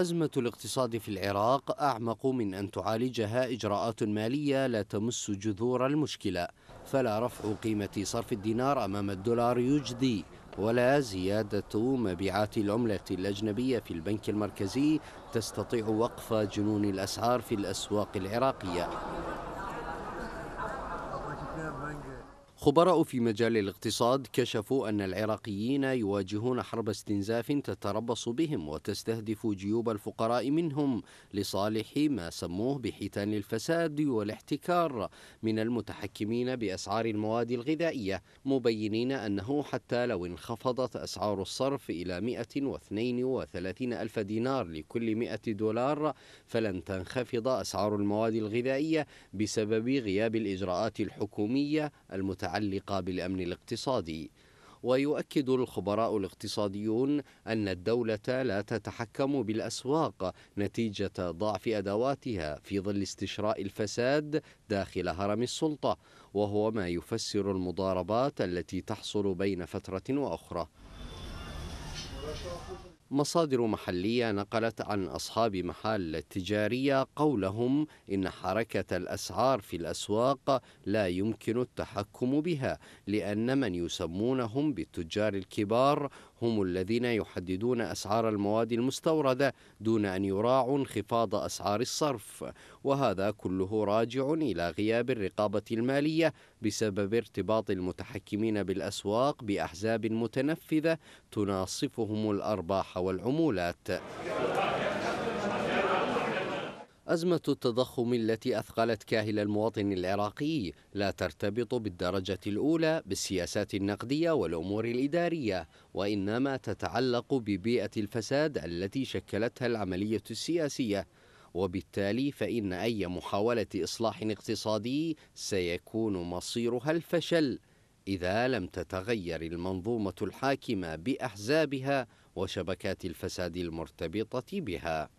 أزمة الاقتصاد في العراق أعمق من أن تعالجها إجراءات مالية لا تمس جذور المشكلة فلا رفع قيمة صرف الدينار أمام الدولار يجدي ولا زيادة مبيعات العملة الأجنبية في البنك المركزي تستطيع وقف جنون الأسعار في الأسواق العراقية خبراء في مجال الاقتصاد كشفوا أن العراقيين يواجهون حرب استنزاف تتربص بهم وتستهدف جيوب الفقراء منهم لصالح ما سموه بحيتان الفساد والاحتكار من المتحكمين بأسعار المواد الغذائية مبينين أنه حتى لو انخفضت أسعار الصرف إلى 132 ألف دينار لكل 100 دولار فلن تنخفض أسعار المواد الغذائية بسبب غياب الإجراءات الحكومية المتحكمة المتعلقة بالأمن الاقتصادي ويؤكد الخبراء الاقتصاديون أن الدولة لا تتحكم بالأسواق نتيجة ضعف أدواتها في ظل استشراء الفساد داخل هرم السلطة وهو ما يفسر المضاربات التي تحصل بين فترة وأخرى مصادر محلية نقلت عن أصحاب محال تجارية قولهم إن حركة الأسعار في الأسواق لا يمكن التحكم بها لأن من يسمونهم بالتجار الكبار هم الذين يحددون أسعار المواد المستوردة دون أن يراعوا انخفاض أسعار الصرف وهذا كله راجع إلى غياب الرقابة المالية بسبب ارتباط المتحكمين بالأسواق بأحزاب متنفذة تناصفهم الأرباح والعمولات أزمة التضخم التي أثقلت كاهل المواطن العراقي لا ترتبط بالدرجة الأولى بالسياسات النقدية والأمور الإدارية وإنما تتعلق ببيئة الفساد التي شكلتها العملية السياسية وبالتالي فإن أي محاولة إصلاح اقتصادي سيكون مصيرها الفشل إذا لم تتغير المنظومة الحاكمة بأحزابها وشبكات الفساد المرتبطة بها